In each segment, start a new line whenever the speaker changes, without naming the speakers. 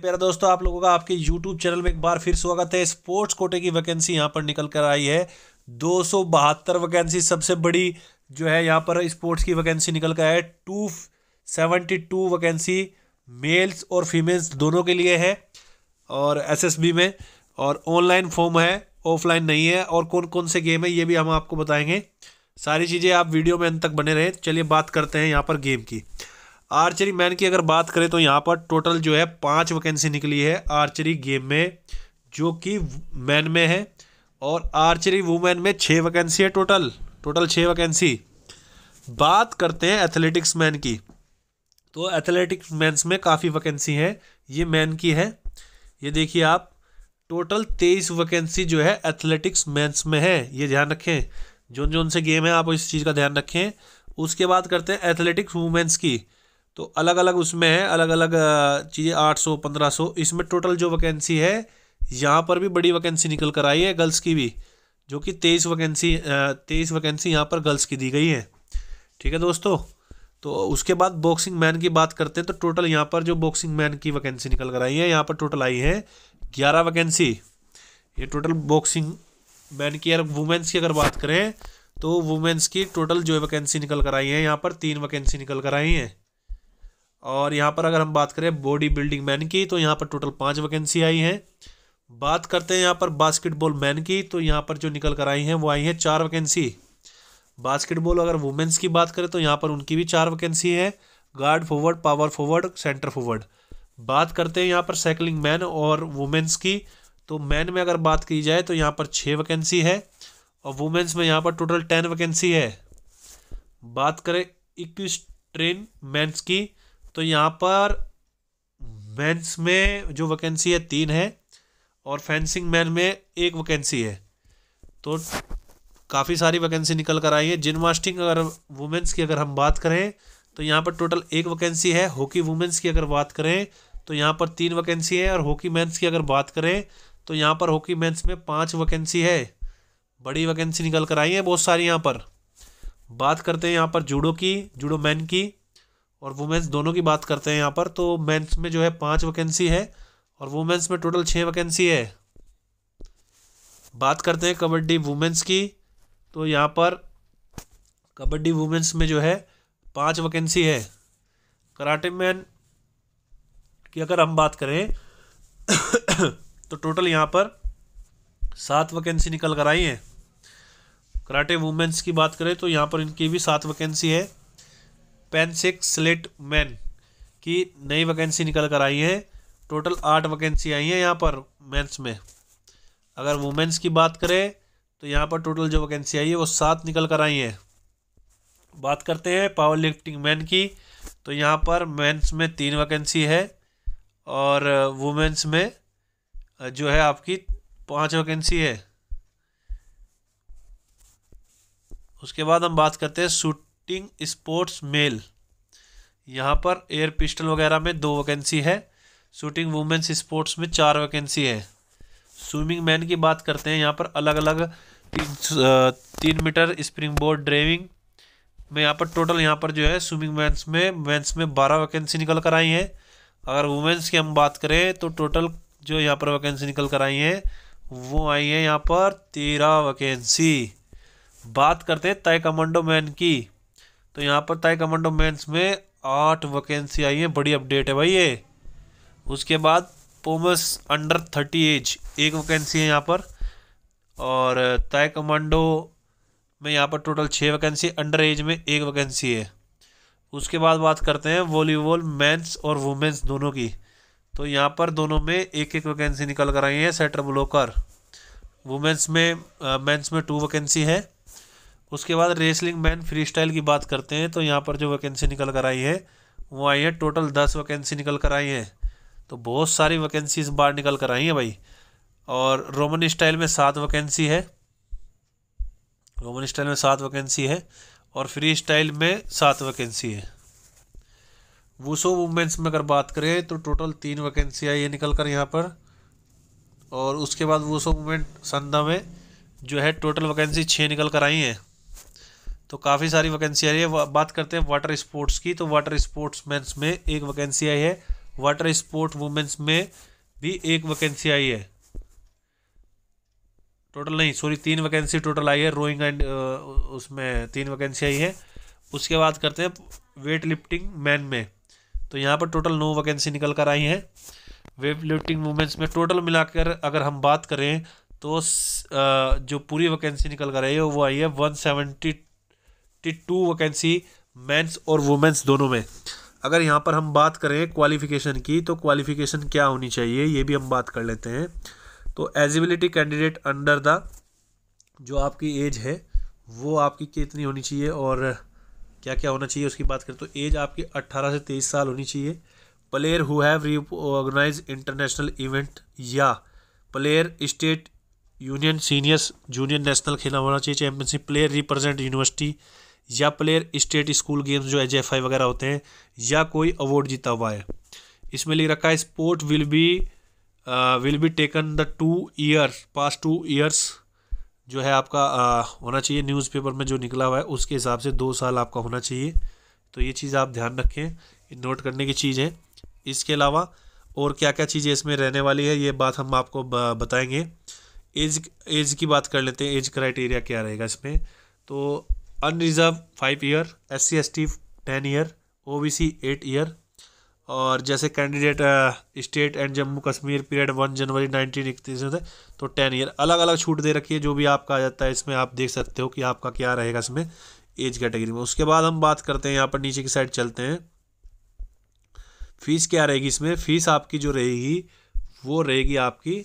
प्यारा दोस्तों आप लोगों का आपके YouTube चैनल में एक बार फिर स्वागत है स्पोर्ट्स कोटे की वैकेंसी यहाँ पर निकल कर आई है दो वैकेंसी सबसे बड़ी जो है यहाँ पर स्पोर्ट्स की वैकेंसी निकल कर आए two seventy two vacancy males और फीमेल्स दोनों के लिए है और एसएसबी में और ऑनलाइन फॉर्म है ऑफलाइन नहीं है और कौन कौन से गेम है ये भी हम आपको बताएंगे सारी चीज़ें आप वीडियो में अंत तक बने रहें चलिए बात करते हैं यहाँ पर गेम की आर्चरी मैन की अगर बात करें तो यहाँ पर टोटल जो है पाँच वैकेंसी निकली है आर्चरी गेम में जो कि मैन में है और आर्चरी वुमेन में छः वैकेंसी है टोटल टोटल छः वैकेंसी बात करते हैं एथलेटिक्स मैन की तो एथलेटिक्स मैंस में काफ़ी वैकेंसी है ये मैन की है ये देखिए आप टोटल तेईस वैकेंसी जो है एथलेटिक्स मैंस में है ये ध्यान रखें जो जो उनसे गेम है आप इस चीज़ का ध्यान रखें उसके बाद करते हैं एथलेटिक्स वुमेंस की तो अलग अलग उसमें है अलग अलग चीज़ें आठ सौ पंद्रह सौ इसमें टोटल जो वैकेंसी है यहाँ पर भी बड़ी वैकेंसी निकल कर आई है गर्ल्स की भी जो कि तेईस वैकेंसी तेईस वैकेंसी यहाँ पर गर्ल्स की दी गई है ठीक है दोस्तों तो उसके बाद बॉक्सिंग मैन की बात करते हैं तो टोटल यहाँ पर जो बॉक्सिंग मैन की वैकेंसी निकल कर आई है यहाँ पर टोटल आई है ग्यारह वैकेंसी ये टोटल बॉक्सिंग मैन की अगर वुमेंस की अगर बात करें तो वुमेंस की टोटल जो वैकेंसी निकल कर आई है यहाँ पर तीन वैकेंसी निकल कर आई हैं और यहाँ पर अगर हम बात करें बॉडी बिल्डिंग मैन की तो यहाँ पर टोटल पाँच वैकेंसी आई हैं बात करते हैं यहाँ पर बास्केटबॉल मैन की तो यहाँ पर जो निकल कर आई हैं वो आई हैं चार वैकेंसी बास्केटबॉल अगर वुमेन्स की बात करें तो यहाँ पर उनकी भी चार वैकेंसी है guard forward power forward centre forward बात करते हैं यहाँ पर साइकिलिंग मैन और वुमेन्स की तो मैन में अगर बात की जाए तो यहाँ पर छः वैकेंसी है और वुमेन्स में यहाँ पर टोटल टेन वैकेंसी है बात करें इक्कीस ट्रेन मैंस की तो यहाँ पर मेंस में जो वैकेंसी है तीन है और फेंसिंग मैन में एक वैकेंसी है तो काफ़ी सारी वैकेंसी निकल कर आई है मास्टिंग अगर वुमेंस की अगर हम बात करें तो यहाँ पर टोटल एक वैकेंसी है हॉकी वुमेंस की अगर बात करें तो यहाँ पर तीन वैकेंसी है और हॉकी मैंस की अगर बात करें तो यहाँ पर हॉकी मैंस में पाँच वैकेंसी है बड़ी वैकेंसी निकल कर आई है बहुत सारी यहाँ पर बात करते हैं यहाँ पर जूडो की जूडो मैन की और वुमेंस दोनों की बात करते हैं यहाँ पर तो मेंस में जो है पाँच वैकेंसी है और वुमेंस में टोटल छः वैकेंसी है बात करते हैं कबड्डी वुमेंस की तो यहाँ पर कबड्डी वुमेंस में जो है पांच वैकेंसी है कराटे मैन की अगर हम बात करें तो टोटल यहाँ पर सात वैकेंसी निकल कर आई हैं कराटे वुमेंस की बात करें तो यहाँ पर इनकी भी सात वैकेंसी है पेनसिक स्लेट मैन की नई वैकेंसी निकल कर आई है टोटल आठ वैकेंसी आई है यहाँ पर मेंस में अगर वुमेंस की बात करें तो यहाँ पर टोटल जो वैकेंसी आई है वो सात निकल कर आई है बात करते हैं पावर लिफ्टिंग मैन की तो यहाँ पर मेंस में तीन वैकेंसी है और वुमेंस में जो है आपकी पांच वैकेंसी है उसके बाद हम बात करते हैं सूट शूटिंग स्पोर्ट्स मेल यहाँ पर एयर पिस्टल वगैरह में दो वैकेंसी है शूटिंग वुमेन्स स्पोर्ट्स में चार वैकेंसी है स्विमिंग मैन की बात करते हैं यहाँ पर अलग अलग तीन, तीन मीटर स्प्रिंग बोर्ड ड्राइविंग में यहाँ पर टोटल यहाँ पर जो है स्विमिंग मैंस में मैंस में बारह वैकेंसी निकल कर आई हैं अगर वुमेंस की हम बात करें तो टोटल जो यहाँ पर वैकेंसी निकल कर आई हैं वो आई हैं यहाँ पर तेरह वैकेंसी बात करते हैं तय कमांडो मैन की तो यहाँ पर ताई कमांडो मेंस में आठ वैकेंसी आई है बड़ी अपडेट है भाई ये उसके बाद पोमस अंडर थर्टी एज एक वैकेंसी है यहाँ पर और ताई कमांडो में यहाँ पर टोटल छः वैकेंसी अंडर एज में एक वैकेंसी है उसके बाद बात करते हैं वॉलीबॉल मेंस और वुमेंस दोनों की तो यहाँ पर दोनों में एक एक वैकेंसी निकल कर आई uh, है सेटर ब्लॉकर वुमेंस में मेंस में टू वैकेंसी है उसके बाद रेसलिंग मैन फ्री स्टाइल की बात करते हैं तो यहाँ पर जो वैकेंसी निकल कर आई है वो आई है टोटल दस वैकेंसी निकल कर आई हैं तो बहुत सारी वैकेंसी इस बार निकल कर आई हैं भाई और रोमन स्टाइल में सात वैकेंसी है रोमन स्टाइल में सात वैकेंसी है और फ्री स्टाइल में सात वैकेंसी है वूसो वुमेंस में अगर बात करें तो टोटल तीन वैकेंसी आई है निकल कर यहाँ पर और उसके बाद वूसो वुमेन संधा में जो है टोटल वैकेंसी छः निकल कर आई हैं तो काफ़ी सारी वैकेंसी आई है बात करते हैं वाटर स्पोर्ट्स की तो वाटर स्पोर्ट्स मेंस में एक वैकेंसी आई है वाटर स्पोर्ट वुमेंस में भी एक वैकेंसी आई है टोटल नहीं सॉरी तीन वैकेंसी टोटल आई है रोइंग एंड uh, उसमें तीन वैकेंसी आई है उसके बाद करते हैं वेट लिफ्टिंग मैन में तो यहाँ पर टोटल नौ वैकेंसी निकल कर आई हैं वेट लिफ्टिंग वुमेंस में टोटल मिलाकर अगर हम बात करें तो uh, जो पूरी वैकेंसी निकल कर आई है वो आई है one seventy two vacancy men's और वुमेंस दोनों में अगर यहाँ पर हम बात करें क्वालिफ़िकेशन की तो क्वालिफ़िकेशन क्या होनी चाहिए ये भी हम बात कर लेते हैं तो एजिबिलिटी कैंडिडेट अंडर द जो आपकी एज है वो आपकी कितनी होनी चाहिए और क्या क्या होना चाहिए उसकी बात करें तो एज आपकी अट्ठारह से तेईस साल होनी चाहिए player who have reorganise international event या player state union seniors junior national खेला होना चाहिए चैम्पियनशिप प्लेयर रिप्रेजेंट यूनिवर्सिटी या प्लेयर स्टेट स्कूल गेम्स जो एच एफ आई वगैरह होते हैं या कोई अवार्ड जीता हुआ है इसमें लिख रखा है sport will be will be taken the two year पास टू ईयर्स जो है आपका uh, होना चाहिए न्यूज़पेपर में जो निकला हुआ है उसके हिसाब से दो साल आपका होना चाहिए तो ये चीज़ आप ध्यान रखें नोट करने की चीज़ है इसके अलावा और क्या क्या चीज़ें इसमें रहने वाली है ये बात हम आपको बताएंगे एज एज की बात कर लेते हैं एज क्राइटेरिया क्या रहेगा इसमें तो unreserved five year S C S T ten year O B C eight year और जैसे candidate state and Jammu Kashmir period one January nineteen इकतीस में थे तो टेन ईयर अलग अलग छूट दे रखी है जो भी आपका आ जाता है इसमें आप देख सकते हो कि आपका क्या रहेगा इसमें एज कैटेगरी में उसके बाद हम बात करते हैं यहाँ पर नीचे की साइड चलते हैं फ़ीस क्या रहेगी इसमें फ़ीस आपकी जो रहेगी वो रहेगी आपकी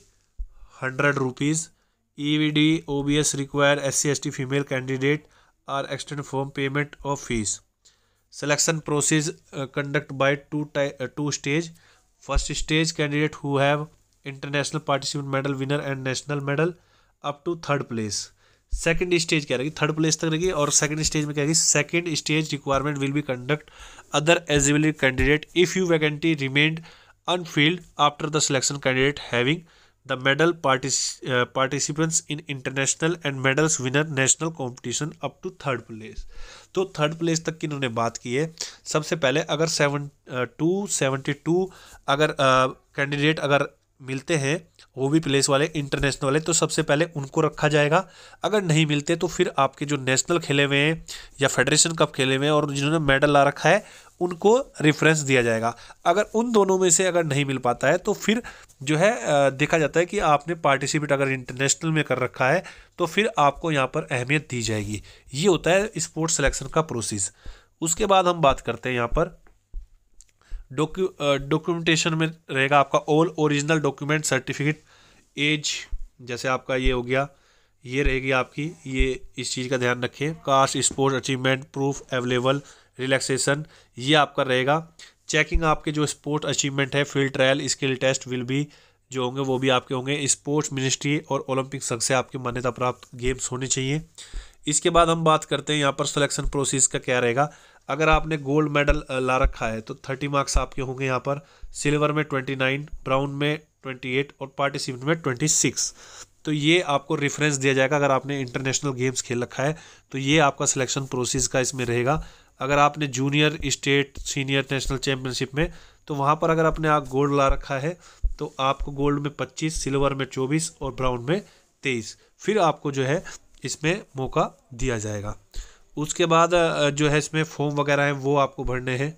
hundred rupees E V D O B S require S C S T female candidate are extend form payment of fees selection process conduct by two two stage first stage candidate who have international participant medal winner and national medal up to third place second stage क्या रहेगी third place तक रहेगी और second stage में क्या रहेगी second stage requirement will be conduct other eligibility candidate if you vacancy remained unfilled after the selection candidate having the medal participants in international and medals winner national competition up to third place तो third place तक की इन्होंने बात की है सबसे पहले अगर सेवन टू सेवेंटी टू अगर कैंडिडेट uh, अगर मिलते हैं वो भी प्लेस वाले इंटरनेशनल वाले तो सबसे पहले उनको रखा जाएगा अगर नहीं मिलते तो फिर आपके जो नेशनल खेले हुए हैं या फेडरेशन कप खेले हुए हैं और जिन्होंने मेडल ला रखा है उनको रेफरेंस दिया जाएगा अगर उन दोनों में से अगर नहीं मिल पाता है तो फिर जो है देखा जाता है कि आपने पार्टिसिपेट अगर इंटरनेशनल में कर रखा है तो फिर आपको यहाँ पर अहमियत दी जाएगी ये होता है स्पोर्ट्स सिलेक्शन का प्रोसेस उसके बाद हम बात करते हैं यहाँ पर डॉक्यू डॉक्यूमेंटेशन में रहेगा आपका all original document certificate age जैसे आपका ये हो गया ये रहेगी आपकी ये इस चीज़ का ध्यान रखें caste sports achievement proof available relaxation ये आपका रहेगा चेकिंग आपके जो स्पोर्ट अचीवमेंट है field trial skill test will भी जो होंगे वो भी आपके होंगे स्पोर्ट्स मिनिस्ट्री और ओलंपिक संघ से आपके मान्यता प्राप्त गेम्स होने चाहिए इसके बाद हम बात करते हैं यहाँ पर सिलेक्शन प्रोसेस का क्या रहेगा अगर आपने गोल्ड मेडल ला रखा है तो थर्टी मार्क्स आपके होंगे यहाँ पर सिल्वर में ट्वेंटी नाइन ब्राउन में ट्वेंटी एट और पार्टिसिपेंट में ट्वेंटी सिक्स तो ये आपको रेफरेंस दिया जाएगा अगर आपने इंटरनेशनल गेम्स खेल रखा है तो ये आपका सिलेक्शन प्रोसेस का इसमें रहेगा अगर आपने junior state senior national championship में तो वहाँ पर अगर आपने आप गोल्ड ला रखा है तो आपको गोल्ड में पच्चीस सिल्वर में चौबीस और ब्राउन में तेईस फिर आपको जो है इसमें मौका दिया जाएगा उसके बाद जो है इसमें फॉर्म वगैरह हैं वो आपको भरने हैं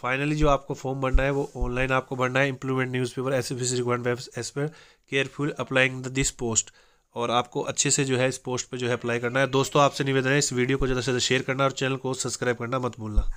फाइनली जो आपको फॉर्म भरना है वो ऑनलाइन आपको भरना है employment newspaper S F requirement S पर careful applying the this post और आपको अच्छे से जो है इस पोस्ट पे जो है अप्लाई करना है दोस्तों आपसे निवेदन है इस वीडियो को ज़्यादा से ज़्यादा शेयर करना और चैनल को सब्सक्राइब करना मत भूलना